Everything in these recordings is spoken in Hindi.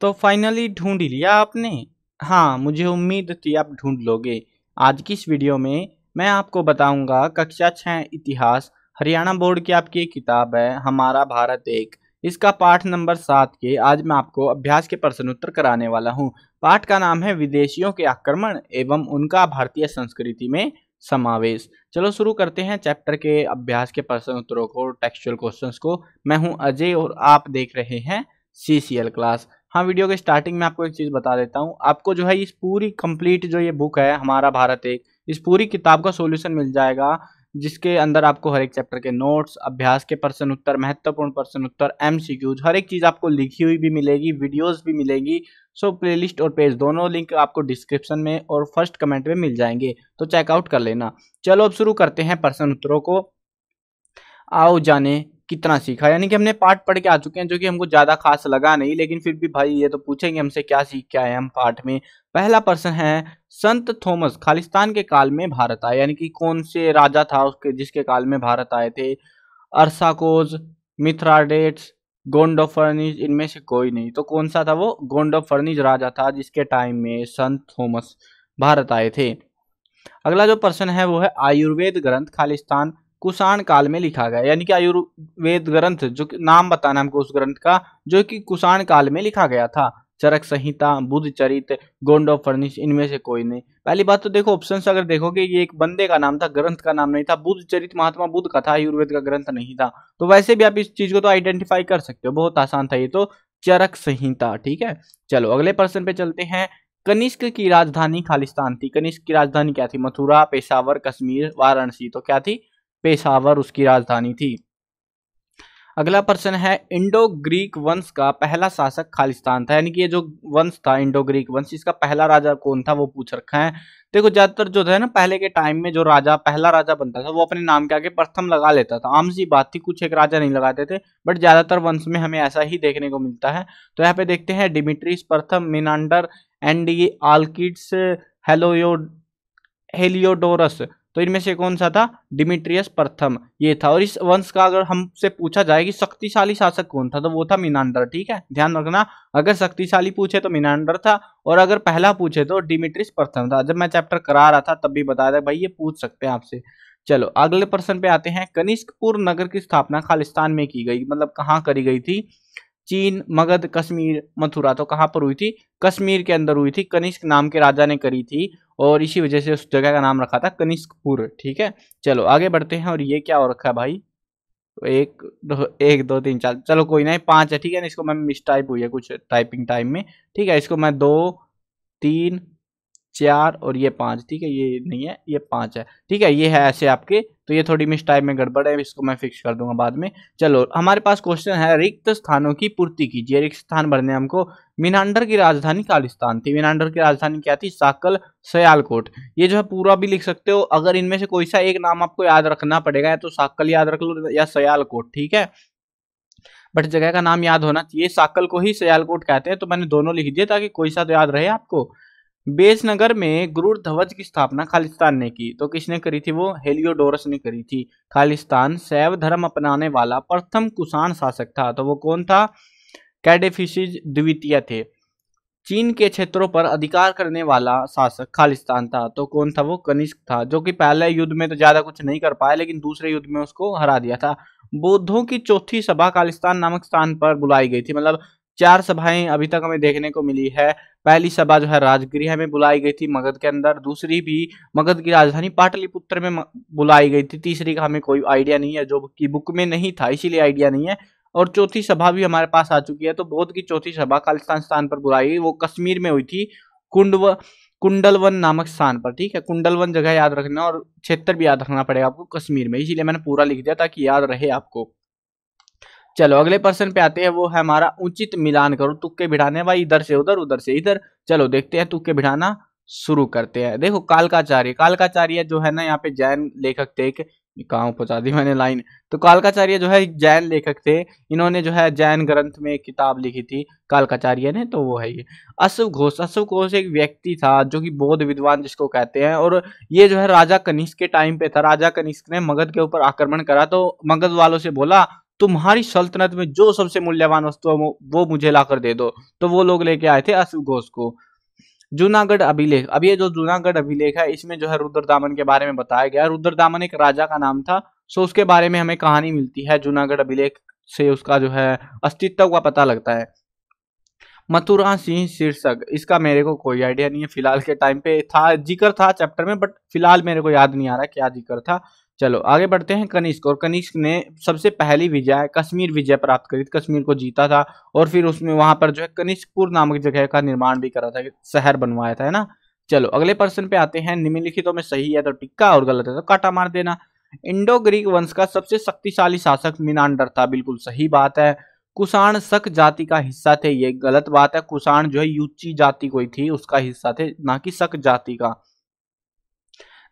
तो फाइनली ढूंढ लिया आपने हाँ मुझे उम्मीद थी आप ढूंढ लोगे आज की इस वीडियो में मैं आपको बताऊंगा कक्षा छः इतिहास हरियाणा बोर्ड की आपकी एक किताब है हमारा भारत एक इसका पाठ नंबर सात के आज मैं आपको अभ्यास के प्रश्न उत्तर कराने वाला हूँ पाठ का नाम है विदेशियों के आक्रमण एवं उनका भारतीय संस्कृति में समावेश चलो शुरू करते हैं चैप्टर के अभ्यास के प्रश्न उत्तरों को टेक्सुअल क्वेश्चंस को मैं हूँ अजय और आप देख रहे हैं सी सी एल क्लास हाँ वीडियो के स्टार्टिंग में आपको एक चीज़ बता देता हूँ आपको जो है इस पूरी कंप्लीट जो ये बुक है हमारा भारत एक इस पूरी किताब का सोल्यूशन मिल जाएगा जिसके अंदर आपको हर एक चैप्टर के नोट्स अभ्यास के प्रश्न उत्तर महत्वपूर्ण प्रश्न उत्तर एम हर एक चीज़ आपको लिखी हुई भी मिलेगी वीडियोज भी मिलेगी सो प्ले और पेज दोनों लिंक आपको डिस्क्रिप्शन में और फर्स्ट कमेंट में मिल जाएंगे तो चेकआउट कर लेना चलो अब शुरू करते हैं प्रश्न उत्तरों को आओ जाने कितना सीखा यानी कि हमने पार्ट पढ़ के आ चुके हैं जो कि हमको ज़्यादा खास लगा नहीं लेकिन फिर भी भाई ये तो पूछेंगे हमसे क्या सीख क्या है हम पाठ में पहला प्रश्न है संत थॉमस खालिस्तान के काल में भारत आए यानी कि कौन से राजा था उसके जिसके काल में भारत आए थे अरसाकोज मिथ्राडेट्स गोंडो फर्निज इनमें से कोई नहीं तो कौन सा था वो गोंडो फर्निज राजा था जिसके टाइम में संत थॉमस भारत आए थे अगला जो प्रश्न है वो है आयुर्वेद ग्रंथ खालिस्तान कुषाण काल में लिखा गया यानी कि आयुर्वेद ग्रंथ जो कि नाम बताना हमको उस ग्रंथ का जो कि कुषाण काल में लिखा गया था चरक संहिता बुद्ध चरित गोंडो फर्निश इनमें से कोई नहीं पहली बात तो देखो ऑप्शन अगर देखोगे ये एक बंदे का नाम था ग्रंथ का नाम नहीं था बुद्ध चरित महात्मा बुद्ध का था आयुर्वेद का ग्रंथ नहीं था तो वैसे भी आप इस चीज को तो आइडेंटिफाई कर सकते हो बहुत आसान था ये तो चरक संहिता ठीक है चलो अगले प्रश्न पे चलते हैं कनिष्क की राजधानी खालिस्तान थी कनिष्क की राजधानी क्या थी मथुरा पेशावर कश्मीर वाराणसी तो क्या थी पेशावर उसकी राजधानी थी अगला प्रश्न है इंडो ग्रीक वंश का पहला शासक खालिस्तान था यानी कि ये जो वंश था इंडो ग्रीक वंश इसका पहला राजा कौन था वो पूछ रखा है देखो ज्यादातर जो है ना पहले के टाइम में जो राजा पहला राजा बनता था वो अपने नाम के आगे प्रथम लगा लेता था आम सी बात थी कुछ एक राजा नहीं लगाते थे बट ज्यादातर वंश में हमें ऐसा ही देखने को मिलता है तो यहाँ पे देखते हैं डिमिट्रीस प्रथम मिनांडर एंड आलकिड्स हेलोयो हेलियोडोरस तो इनमें से कौन सा था डिमिट्रियस प्रथम ये था और इस वंश का अगर हमसे पूछा जाए कि शक्तिशाली शासक कौन था तो वो था मीनांडर ठीक है ध्यान रखना अगर शक्तिशाली पूछे तो मीनांडर था और अगर पहला पूछे तो डिमिट्रिस प्रथम था जब मैं चैप्टर करा रहा था तब भी बता दें भाई ये पूछ सकते हैं आपसे चलो अगले प्रश्न पे आते हैं कनिष्कपुर नगर की स्थापना खालिस्तान में की गई मतलब कहाँ करी गई थी चीन मगध कश्मीर मथुरा तो कहाँ पर हुई थी कश्मीर के अंदर हुई थी कनिष्क नाम के राजा ने करी थी और इसी वजह से उस जगह का नाम रखा था कनिष्कपुर ठीक है चलो आगे बढ़ते हैं और ये क्या हो रखा है भाई एक दो एक दो तीन चार चलो कोई नहीं पाँच है ठीक है ना इसको मैं मिस टाइप हुई है कुछ टाइपिंग टाइम में ठीक है इसको मैं दो तीन चार और ये पाँच ठीक है ये नहीं है ये पाँच है ठीक है ये है ऐसे आपके तो ये थोड़ी मिस टाइप में गड़बड़ है इसको मैं फिक्स कर दूंगा बाद में चलो हमारे पास क्वेश्चन है रिक्त स्थानों की पूर्ति कीजिए रिक्त स्थान भरने हमको मिनांडर की राजधानी कालिस्तान थी मिनांडर की राजधानी क्या थी साकल सयालकोट ये जो है पूरा भी लिख सकते हो अगर इनमें से कोई सा एक नाम आपको याद रखना पड़ेगा या तो साकल याद रख लो या सयालकोट ठीक है बट जगह का नाम याद होना चाहिए साकल को ही सयालकोट कहते हैं तो मैंने दोनों लिख दिए ताकि कोई सा तो याद रहे आपको बेजनगर में गुरु ध्वज की स्थापना खालिस्तान ने की तो किसने करी थी वो हेलियोडोरस ने करी थी खालिस्तान शैव धर्म अपनाने वाला प्रथम कुषाण शासक था तो वो कौन था कैडेफिसिज द्वितीय थे चीन के क्षेत्रों पर अधिकार करने वाला शासक खालिस्तान था तो कौन था वो कनिष्क था जो कि पहले युद्ध में तो ज्यादा कुछ नहीं कर पाया लेकिन दूसरे युद्ध में उसको हरा दिया था बौद्धों की चौथी सभा खालिस्तान नामक स्थान पर बुलाई गई थी मतलब चार सभाएं अभी तक हमें देखने को मिली है पहली सभा जो है राजगृह में बुलाई गई थी मगध के अंदर दूसरी भी मगध की राजधानी पाटलिपुत्र में बुलाई गई थी तीसरी का हमें कोई आइडिया नहीं है जो की बुक में नहीं था इसीलिए आइडिया नहीं है और चौथी सभा भी हमारे पास आ चुकी है तो बौद्ध की चौथी सभा खालिस्तान स्थान पर बुलाई गई वो कश्मीर में हुई थी कुंडव कुंडलवन नामक स्थान पर ठीक है कुंडलवन जगह याद रखना और क्षेत्र भी याद रखना पड़ेगा आपको कश्मीर में इसीलिए मैंने पूरा लिख दिया ताकि याद रहे आपको चलो अगले प्रश्न पे आते हैं वो है हमारा उचित मिलान करो तुक्के भिड़ाने भाई इधर से उधर उधर से इधर चलो देखते हैं तुक्के भिड़ाना शुरू करते हैं देखो कालकाचार्य कालकाचार्य जो है ना यहाँ पे जैन लेखक थे कहाँ पहुंचा दी मैंने लाइन तो कालकाचार्य जो है जैन लेखक थे इन्होंने जो है जैन ग्रंथ में किताब लिखी थी कालकाचार्य ने तो वो है ये अश्व घोष अश्व घोष एक व्यक्ति था जो कि बौद्ध विद्वान जिसको कहते हैं और ये जो है राजा कनिष्क के टाइम पे था राजा कनिष्क ने मगध के ऊपर आक्रमण करा तो मगध वालों से बोला तुम्हारी सल्तनत में जो सबसे मूल्यवान वस्तु है वो मुझे लाकर दे दो तो वो लोग लेके आए थे अशु घोष को जूनागढ़ अभिलेख अब ये जो जूनागढ़ अभिलेख है इसमें जो है रुद्र दामन के बारे में बताया गया रुद्र दामन एक राजा का नाम था सो उसके बारे में हमें कहानी मिलती है जूनागढ़ अभिलेख से उसका जो है अस्तित्व का पता लगता है मथुरा सिंह शीर्षक इसका मेरे को कोई आइडिया नहीं है फिलहाल के टाइम पे था जिक्र था चैप्टर में बट फिलहाल मेरे को याद नहीं आ रहा क्या जिक्र था चलो आगे बढ़ते हैं कनिष्क और कनिष्क ने सबसे पहली विजय कश्मीर विजय प्राप्त करी कश्मीर को जीता था और फिर उसमें वहां पर जो है कनिष्कपुर नामक जगह का निर्माण भी करा था शहर बनवाया था है ना चलो अगले प्रश्न पे आते हैं निम्नलिखितों में सही है तो टिक्का और गलत है तो काटा मार देना इंडो ग्रीक वंश का सबसे शक्तिशाली शासक मिनांडर था बिल्कुल सही बात है कुषाण शक जाति का हिस्सा थे ये गलत बात है कुषाण जो है यूची जाति कोई थी उसका हिस्सा थे ना कि शक जाति का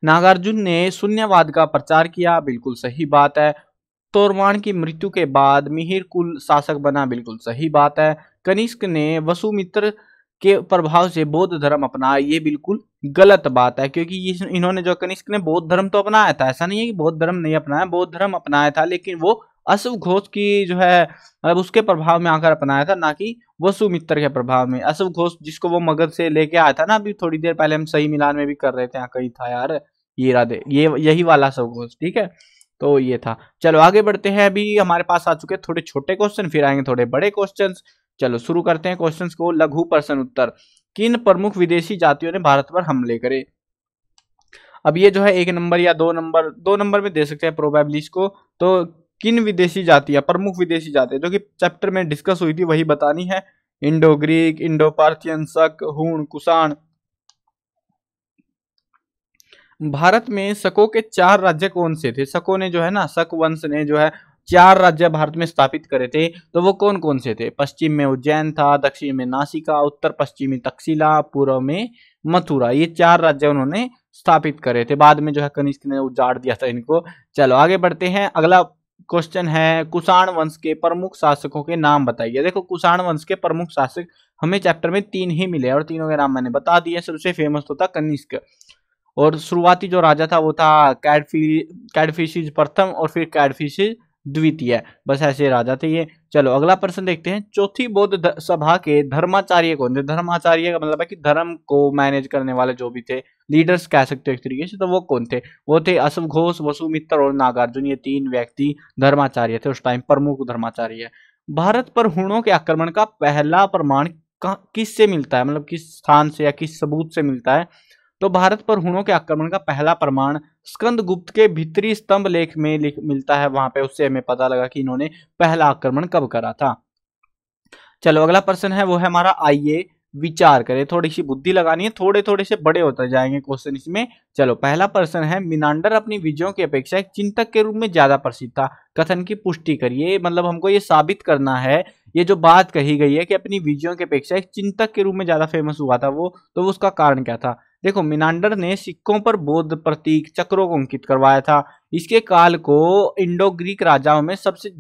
नागार्जुन ने शून्यवाद का प्रचार किया बिल्कुल सही बात है तोरवाण की मृत्यु के बाद मिहिर कुल शासक बना बिल्कुल सही बात है कनिष्क ने वसुमित्र के प्रभाव से बौद्ध धर्म अपनाया ये बिल्कुल गलत बात है क्योंकि इन्होंने जो कनिष्क ने बौद्ध धर्म तो अपनाया था ऐसा नहीं है कि बौद्ध धर्म नहीं अपनाया बौद्ध धर्म अपनाया था लेकिन वो अशुभ घोष की जो है मतलब उसके प्रभाव में आकर अपनाया था ना कि वसुमित्र के प्रभाव में अश्व घोष जिसको वो मगध से लेके आया था ना अभी थोड़ी देर पहले हम सही मिलान में भी कर रहे थे यहाँ कहीं था यार ये राधे ये यही वाला सब कुछ ठीक है तो ये था चलो आगे बढ़ते हैं अभी हमारे पास आ चुके थोड़े छोटे क्वेश्चन फिर आएंगे थोड़े बड़े क्वेश्चन चलो शुरू करते हैं क्वेश्चन को लघु प्रश्न उत्तर किन प्रमुख विदेशी जातियों ने भारत पर हमले करे अब ये जो है एक नंबर या दो नंबर दो नंबर में दे सकते हैं प्रोबेबलिस्ट को तो किन विदेशी जातियां प्रमुख विदेशी जातियां जो कि चैप्टर में डिस्कस हुई थी वही बतानी है इंडो ग्रीक इंडो पार्थियन शक हूण कुषाण भारत में सको के चार राज्य कौन से थे सको ने जो है ना शक वंश ने जो है चार राज्य भारत में स्थापित करे थे तो वो कौन कौन से थे पश्चिम में उज्जैन था दक्षिण में नासिका उत्तर पश्चिमी तक्षशिला पूर्व में मथुरा ये चार राज्य उन्होंने स्थापित करे थे बाद में जो है कनिष्क ने उजाड़ दिया था इनको चलो आगे बढ़ते हैं अगला क्वेश्चन है कुषाण वंश के प्रमुख शासकों के नाम बताइए देखो कुषाण वंश के प्रमुख शासक हमें चैप्टर में तीन ही मिले और तीनों के नाम मैंने बता दिए सबसे फेमस होता तो कनिष्क और शुरुआती जो राजा था वो था कैडफी कैडफिशिज प्रथम और फिर कैडफिशिज द्वितीय बस ऐसे राजा थे ये चलो अगला प्रश्न देखते हैं चौथी बौद्ध सभा के धर्माचार्य कौन थे धर्माचार्य का मतलब है कि धर्म को मैनेज करने वाले जो भी थे लीडर्स कह सकते हो एक तरीके से तो वो कौन थे वो थे असफ घोष वसुमित्र और नागार्जुन ये तीन व्यक्ति धर्माचार्य थे उस टाइम प्रमुख धर्माचार्य भारत पर हुणों के आक्रमण का पहला प्रमाण किस से मिलता है मतलब किस स्थान से या किस सबूत से मिलता है तो भारत पर हुनों के आक्रमण का पहला प्रमाण स्कंद गुप्त के भीतरी स्तंभ लेख में लिख मिलता है वहां पे उससे हमें पता लगा कि इन्होंने पहला आक्रमण कब करा था चलो अगला प्रश्न है वो है हमारा आइए विचार करें थोड़ी सी बुद्धि लगानी है थोड़े थोड़े से बड़े होते जाएंगे क्वेश्चन इसमें चलो पहला प्रश्न है मिनांडर अपनी विजयों की अपेक्षा एक चिंतक के रूप में ज्यादा प्रसिद्ध था कथन की पुष्टि करिए मतलब हमको ये साबित करना है ये जो बात कही गई है कि अपनी विजयों की अपेक्षा एक चिंतक के रूप में ज्यादा फेमस हुआ था वो तो उसका कारण क्या था देखो मिनांडर ने सिक्कों पर बौद्ध प्रतीक चक्रों को अंकित करवाया था इसके काल को इंडो ग्रीक राजाओं में सबसे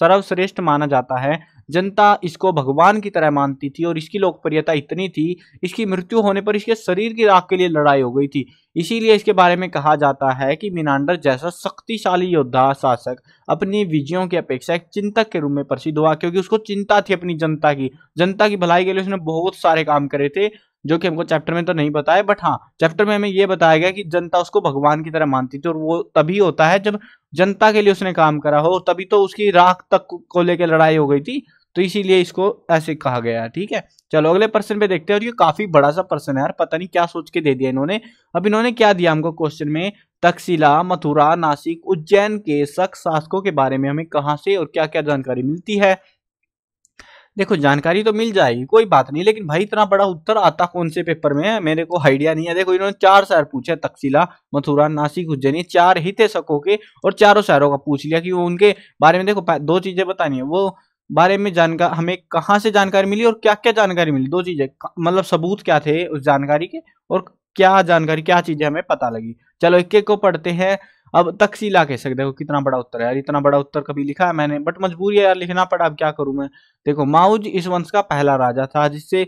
सर्वश्रेष्ठ माना जाता है जनता इसको भगवान की तरह मानती थी और इसकी लोकप्रियता इतनी थी इसकी मृत्यु होने पर इसके शरीर की राख के लिए लड़ाई हो गई थी इसीलिए इसके बारे में कहा जाता है कि मिनांडर जैसा शक्तिशाली योद्धा शासक अपनी विजयों की अपेक्षा एक चिंतक के रूप में प्रसिद्ध हुआ क्योंकि उसको चिंता थी अपनी जनता की जनता की भलाई के लिए उसने बहुत सारे काम करे थे जो कि हमको चैप्टर में तो नहीं बताया बट हाँ चैप्टर में हमें यह बताया गया कि जनता उसको भगवान की तरह मानती थी और वो तभी होता है जब जनता के लिए उसने काम करा हो तभी तो उसकी राख तक को लेकर लड़ाई हो गई थी तो इसीलिए इसको ऐसे कहा गया है ठीक है चलो अगले प्रश्न पे देखते हैं और ये काफी बड़ा सा प्रश्न है यार पता नहीं क्या सोच के दे दिया इन्होंने अब इन्होंने क्या दिया हमको क्वेश्चन में तकसीला मथुरा नासिक उज्जैन के शक शासकों के बारे में हमें कहाँ से और क्या क्या जानकारी मिलती है देखो जानकारी तो मिल जाएगी कोई बात नहीं लेकिन भाई इतना बड़ा उत्तर आता कौन से पेपर में है मेरे को आइडिया नहीं है देखो इन्होंने चार शहर पूछे तकसीला मथुरा नासिक उज्जैनी चार ही थे सको के और चारों शहरों का पूछ लिया कि वो उनके बारे में देखो दो चीजें बतानी है वो बारे में जानकारी हमें कहाँ से जानकारी मिली और क्या क्या जानकारी मिली दो चीजें मतलब सबूत क्या थे उस जानकारी के और क्या जानकारी क्या चीजें हमें पता लगी चलो एक एक को पढ़ते हैं अब तकसीला कह सकते हो कितना बड़ा उत्तर है यार इतना बड़ा उत्तर कभी लिखा है मैंने बट मजबूरी है यार लिखना पड़ा अब क्या करूं मैं देखो माउज इस वंश का पहला राजा था जिससे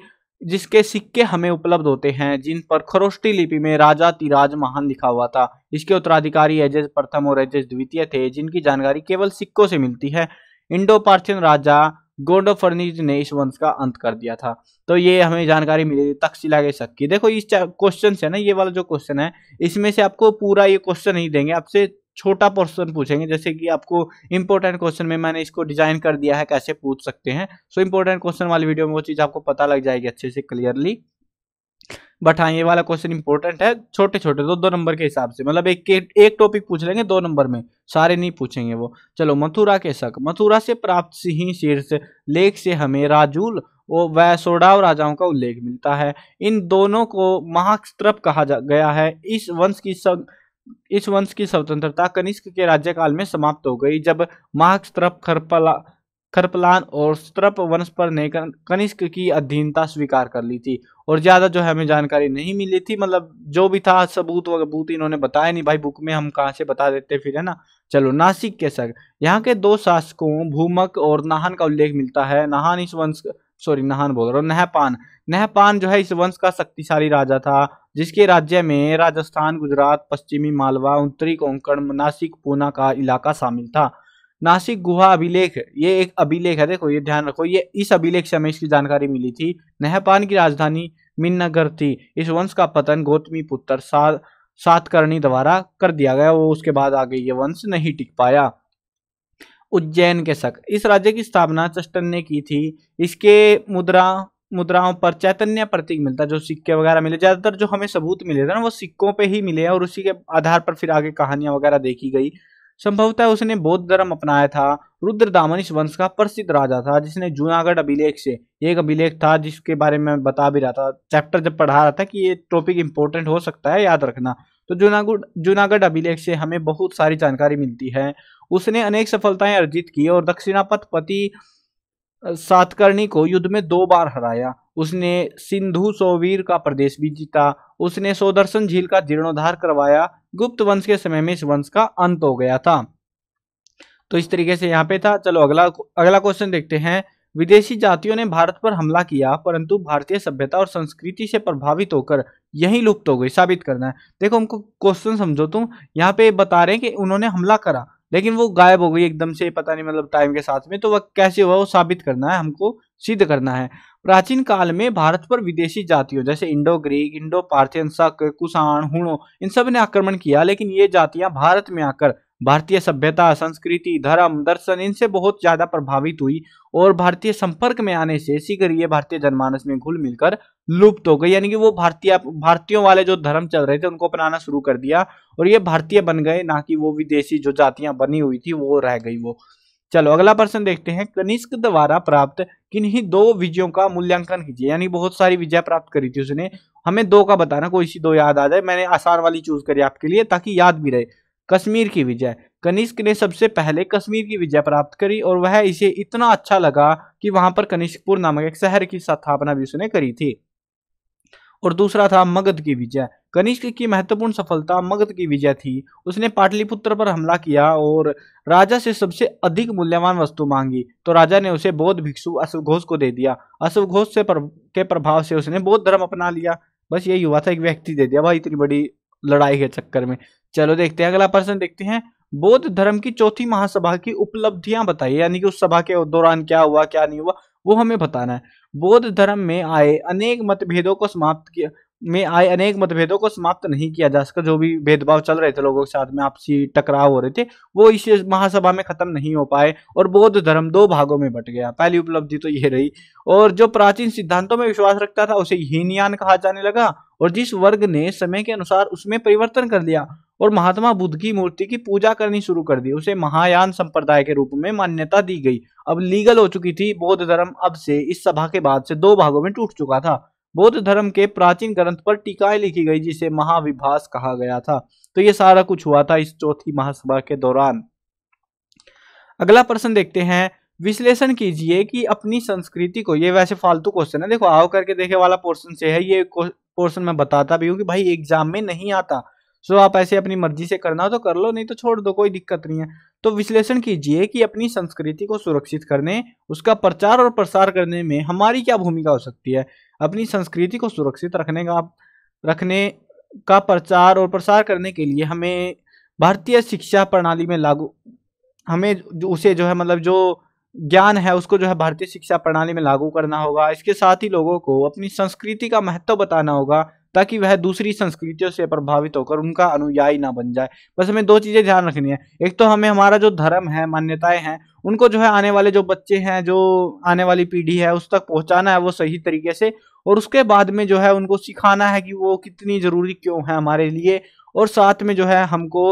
जिसके सिक्के हमें उपलब्ध होते हैं जिन पर खरोष्टी लिपि में राजा तिराज महान लिखा हुआ था इसके उत्तराधिकारी एजेज प्रथम और एजेज द्वितीय थे जिनकी जानकारी केवल सिक्कों से मिलती है इंडो पार्थियन राजा गोड ऑफ फर्नीज ने इस वंश का अंत कर दिया था तो ये हमें जानकारी मिली थी तकशिला के शक की देखो इस क्वेश्चन से ना ये वाला जो क्वेश्चन है इसमें से आपको पूरा ये क्वेश्चन नहीं देंगे आपसे छोटा पोर्सन पूछेंगे जैसे कि आपको इंपॉर्टेंट क्वेश्चन में मैंने इसको डिजाइन कर दिया है कैसे पूछ सकते हैं सो इंपॉर्टेंट क्वेश्चन वाली वीडियो में वो चीज़ आपको पता लग जाएगी अच्छे से क्लियरली बट हाँ ये वाला क्वेश्चन इंपॉर्टेंट है छोटे छोटे दो दो नंबर के हिसाब से मतलब एक एक टॉपिक पूछ लेंगे दो नंबर में सारे नहीं पूछेंगे वो चलो मथुरा के शक मथुरा से प्राप्त सिंह शीर्ष लेख से हमें राजूल वो वह सोडाव राजाओं का उल्लेख मिलता है इन दोनों को महाक्रप कहा गया है इस वंश की सग, इस वंश की स्वतंत्रता कनिष्क के राज्यकाल में समाप्त हो गई जब महास्त्रप खरपला खरपलान और स्त्रप वंश पर ने कनिष्क की अधीनता स्वीकार कर ली थी और ज़्यादा जो है हमें जानकारी नहीं मिली थी मतलब जो भी था सबूत वबूत इन्होंने बताया नहीं भाई बुक में हम कहाँ से बता देते फिर है ना चलो नासिक के सर यहाँ के दो शासकों भूमक और नाहन का उल्लेख मिलता है नाहन इस वंश सॉरी नाहन बोल रहा हूँ नहपान नहपान जो है इस वंश का शक्तिशाली राजा था जिसके राज्य में राजस्थान गुजरात पश्चिमी मालवा उत्तरी कोंकण नासिक पूना का इलाका शामिल था नासिक गुहा अभिलेख ये एक अभिलेख है देखो ये ध्यान रखो ये इस अभिलेख से हमें इसकी जानकारी मिली थी नहपान की राजधानी मिन्नगर थी इस वंश का पतन गौतमी पुत्र सा, सातकर्णी द्वारा कर दिया गया वो उसके बाद आगे ये वंश नहीं टिक पाया उज्जैन के शक इस राज्य की स्थापना चस्टन ने की थी इसके मुद्रा मुद्राओं पर चैतन्य प्रतीक मिलता जो सिक्के वगैरह मिले ज्यादातर जो हमें सबूत मिले थे ना वो सिक्कों पे ही मिले और उसी के आधार पर फिर आगे कहानियां वगैरह देखी गई संभवतः उसने बौद्ध धर्म अपनाया था रुद्र इस वंश का प्रसिद्ध राजा था जिसने जूनागढ़ अभिलेख से एक अभिलेख था जिसके बारे में बता भी रहा था चैप्टर जब पढ़ा रहा था कि ये टॉपिक इंपॉर्टेंट हो सकता है याद रखना तो जूनागढ़ जूनागढ़ अभिलेख से हमें बहुत सारी जानकारी मिलती है उसने अनेक सफलताएं अर्जित की और दक्षिणापथ पति सातकर्णी को युद्ध में दो बार हराया उसने सिंधु सोवीर का प्रदेश भी जीता उसने सोदर्शन झील का जीर्णोद्धार करवाया गुप्त वंश के समय में इस वंश का अंत हो गया था तो इस तरीके से यहाँ पे था चलो अगला अगला क्वेश्चन देखते हैं विदेशी जातियों ने भारत पर हमला किया परंतु भारतीय सभ्यता और संस्कृति से प्रभावित होकर यही लुप्त हो गई साबित करना है देखो हमको क्वेश्चन समझो तुम यहाँ पे बता रहे हैं कि उन्होंने हमला करा लेकिन वो गायब हो गई एकदम से पता नहीं मतलब टाइम के साथ में तो वह कैसे हुआ वो साबित करना है हमको सिद्ध करना है प्राचीन काल में भारत पर विदेशी जातियों जैसे इंडो ग्रीक इंडो पार्थियन शक कुषाण हुणों इन सब ने आक्रमण किया लेकिन ये जातियां भारत में आकर भारतीय सभ्यता संस्कृति धर्म दर्शन इनसे बहुत ज्यादा प्रभावित हुई और भारतीय संपर्क में आने से शीघ्र ये भारतीय जनमानस में घुल मिलकर लुप्त हो गई यानी कि वो भारतीय भारतीयों वाले जो धर्म चल रहे थे उनको अपनाना शुरू कर दिया और ये भारतीय बन गए ना कि वो विदेशी जो जातियां बनी हुई थी वो रह गई वो चलो अगला प्रश्न देखते हैं कनिष्क द्वारा प्राप्त किन्हीं दो विजयों का मूल्यांकन कीजिए यानी बहुत सारी विजय प्राप्त करी थी उसने हमें दो का बताना कोई सी दो याद आ जाए मैंने आसान वाली चूज करी आपके लिए ताकि याद भी रहे कश्मीर की विजय कनिष्क ने सबसे पहले कश्मीर की विजय प्राप्त करी और वह इसे इतना अच्छा लगा कि वहां पर कनिष्कपुर नामक एक शहर की स्थापना भी उसने करी थी और दूसरा था मगध की विजय कनिष्क की महत्वपूर्ण सफलता मगध की विजय थी उसने पाटलिपुत्र पर हमला किया और राजा से सबसे अधिक मूल्यवान वस्तु मांगी तो राजा ने उसे बौद्ध भिक्षु अश्वघोष को दे दिया अश्वघोष से पर, के प्रभाव से उसने बौद्ध धर्म अपना लिया बस यही हुआ था एक व्यक्ति दे दिया भाई इतनी बड़ी लड़ाई के चक्कर में चलो देखते हैं अगला प्रश्न देखते हैं बौद्ध धर्म की चौथी महासभा की उपलब्धियां बताइए यानी कि उस सभा के दौरान क्या हुआ क्या नहीं हुआ वो हमें बताना है बौद्ध धर्म में आए अनेक मतभेदों को समाप्त किया में आए अनेक मतभेदों को समाप्त नहीं किया जा सका जो भी भेदभाव चल रहे थे लोगों के साथ में आपसी टकराव हो रहे थे वो इस महासभा में खत्म नहीं हो पाए और बौद्ध धर्म दो भागों में बट गया पहली उपलब्धि तो ये रही और जो प्राचीन सिद्धांतों में विश्वास रखता था उसे हीनयान कहा जाने लगा और जिस वर्ग ने समय के अनुसार उसमें परिवर्तन कर लिया और महात्मा बुद्ध की मूर्ति की पूजा करनी शुरू कर दी उसे महायान संप्रदाय के रूप में मान्यता दी गई अब लीगल हो चुकी थी बौद्ध धर्म अब से इस सभा के बाद से दो भागों में टूट चुका था बौद्ध धर्म के प्राचीन ग्रंथ पर टीकाएं लिखी गई जिसे महाविभास कहा गया था तो ये सारा कुछ हुआ था इस चौथी महासभा के दौरान अगला प्रश्न देखते हैं विश्लेषण कीजिए कि अपनी संस्कृति को ये वैसे फालतू क्वेश्चन है देखो आओ करके देखे वाला पोर्शन से है ये पोर्शन मैं बताता भी हूँ कि भाई एग्जाम में नहीं आता सो आप ऐसे अपनी मर्जी से करना हो तो कर लो नहीं तो छोड़ दो कोई दिक्कत नहीं है तो विश्लेषण कीजिए कि अपनी संस्कृति को सुरक्षित करने उसका प्रचार और प्रसार करने में हमारी क्या भूमिका हो सकती है अपनी संस्कृति को सुरक्षित रखने का रखने का प्रचार और प्रसार करने के लिए हमें भारतीय शिक्षा प्रणाली में लागू हमें उसे जो है मतलब जो ज्ञान है उसको जो है भारतीय शिक्षा प्रणाली में लागू करना होगा इसके साथ ही लोगों को अपनी संस्कृति का महत्व बताना होगा ताकि वह दूसरी संस्कृतियों से प्रभावित होकर उनका अनुयायी ना बन जाए बस हमें दो चीज़ें ध्यान रखनी है एक तो हमें हमारा जो धर्म है मान्यताएं हैं उनको जो है आने वाले जो बच्चे हैं जो आने वाली पीढ़ी है उस तक पहुंचाना है वो सही तरीके से और उसके बाद में जो है उनको सिखाना है कि वो कितनी ज़रूरी क्यों है हमारे लिए और साथ में जो है हमको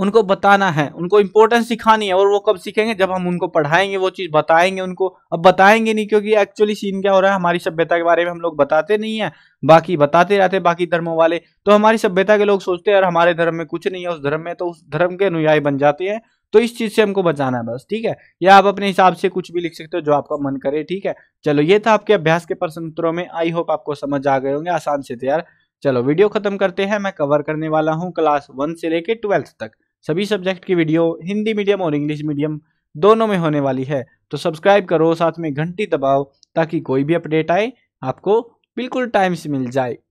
उनको बताना है उनको इम्पोर्टेंस सिखानी है और वो कब सीखेंगे जब हम उनको पढ़ाएंगे वो चीज़ बताएंगे उनको अब बताएंगे नहीं क्योंकि एक्चुअली सीन क्या हो रहा है हमारी सभ्यता के बारे में हम लोग बताते नहीं है बाकी बताते रहते बाकी धर्मों वाले तो हमारी सभ्यता के लोग सोचते हैं यार हमारे धर्म में कुछ नहीं है उस धर्म में तो उस धर्म के अनुयायी बन जाते हैं तो इस चीज़ से हमको बचाना है बस ठीक है या आप अपने हिसाब से कुछ भी लिख सकते हो जो आपका मन करे ठीक है चलो ये था आपके अभ्यास के प्रश्न उत्तरों में आई होप आपको समझ आ गए होंगे आसान से तैयार चलो वीडियो खत्म करते हैं मैं कवर करने वाला हूँ क्लास वन से लेके ट्वेल्थ तक सभी सब्जेक्ट की वीडियो हिंदी मीडियम और इंग्लिश मीडियम दोनों में होने वाली है तो सब्सक्राइब करो साथ में घंटी दबाओ ताकि कोई भी अपडेट आए आपको बिल्कुल टाइम से मिल जाए